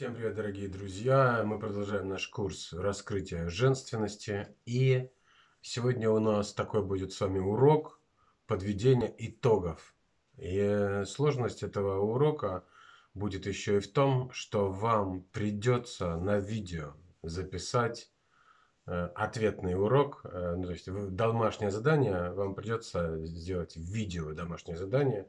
Всем привет, дорогие друзья! Мы продолжаем наш курс раскрытия женственности. И сегодня у нас такой будет с вами урок подведения итогов. И сложность этого урока будет еще и в том, что вам придется на видео записать э, ответный урок, э, ну, то есть домашнее задание, вам придется сделать видео домашнее задание,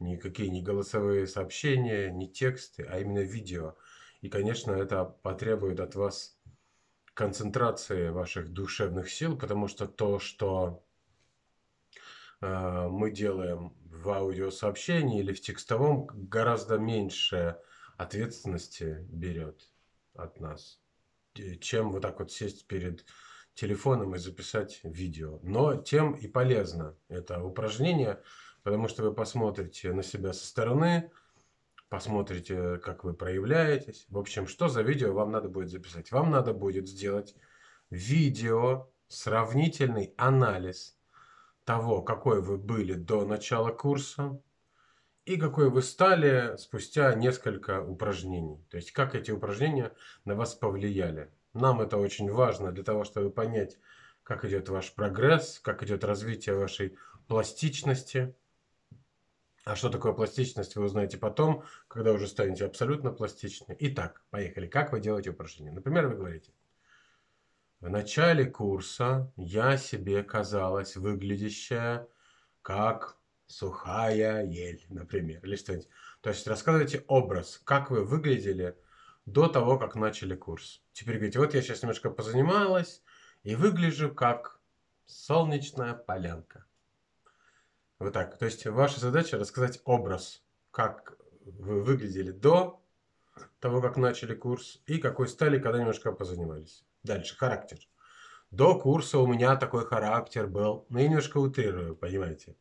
никакие не голосовые сообщения, не тексты, а именно видео – и, конечно, это потребует от вас концентрации ваших душевных сил, потому что то, что э, мы делаем в аудиосообщении или в текстовом, гораздо меньше ответственности берет от нас, э, чем вот так вот сесть перед телефоном и записать видео. Но тем и полезно это упражнение, потому что вы посмотрите на себя со стороны, посмотрите, как вы проявляетесь. В общем, что за видео вам надо будет записать? Вам надо будет сделать видео, сравнительный анализ того, какой вы были до начала курса и какой вы стали спустя несколько упражнений. То есть, как эти упражнения на вас повлияли. Нам это очень важно для того, чтобы понять, как идет ваш прогресс, как идет развитие вашей пластичности. А что такое пластичность, вы узнаете потом, когда уже станете абсолютно пластичны. Итак, поехали. Как вы делаете упражнение? Например, вы говорите, в начале курса я себе казалась выглядящая как сухая ель, например, или что-нибудь. То есть рассказывайте образ, как вы выглядели до того, как начали курс. Теперь говорите, вот я сейчас немножко позанималась и выгляжу как солнечная полянка. Вот так. То есть ваша задача рассказать образ, как вы выглядели до того, как начали курс, и какой стали, когда немножко позанимались. Дальше, характер. До курса у меня такой характер был. Ну, я немножко утрирую, понимаете.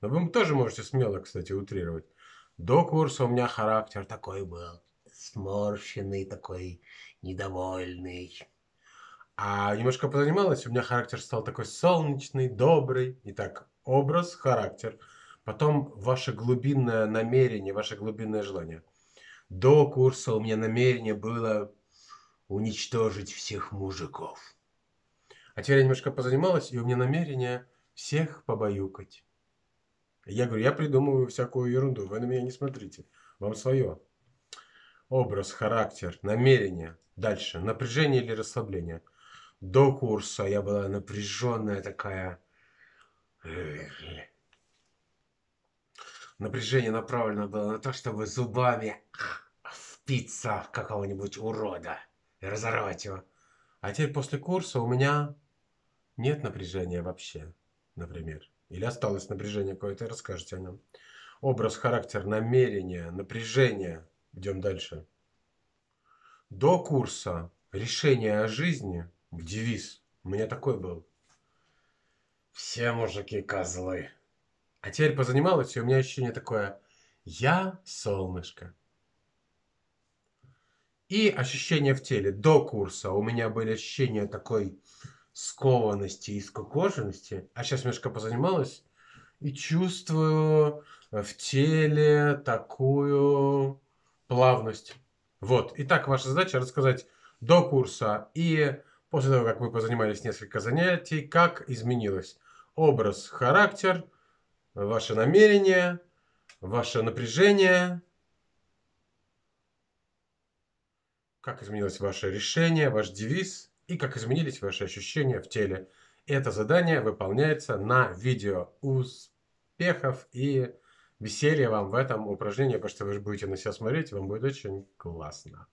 Но вы тоже можете смело, кстати, утрировать. До курса у меня характер такой был. Сморщенный такой, недовольный. А немножко позанималась, у меня характер стал такой солнечный, добрый. Итак, образ, характер. Потом ваше глубинное намерение, ваше глубинное желание. До курса у меня намерение было уничтожить всех мужиков. А теперь я немножко позанималась, и у меня намерение всех побаюкать. Я говорю, я придумываю всякую ерунду, вы на меня не смотрите, вам свое. Образ, характер, намерение. Дальше, напряжение или расслабление – до курса я была напряженная такая. Напряжение направлено было на то, чтобы зубами впиться в какого-нибудь урода и разорвать его. А теперь после курса у меня нет напряжения вообще, например. Или осталось напряжение какое-то, расскажите о нем. Образ, характер, намерение, напряжение. Идем дальше. До курса решение о жизни – девиз. У меня такой был. Все мужики козлы. А теперь позанималась, и у меня ощущение такое. Я солнышко. И ощущения в теле. До курса у меня были ощущения такой скованности и скукоженности. А сейчас немножко позанималась. И чувствую в теле такую плавность. Вот. Итак, ваша задача рассказать до курса и после того, как вы позанимались несколько занятий, как изменилось образ, характер, ваше намерение, ваше напряжение, как изменилось ваше решение, ваш девиз и как изменились ваши ощущения в теле. Это задание выполняется на видео. Успехов и веселья вам в этом упражнении, потому что вы же будете на себя смотреть, вам будет очень классно.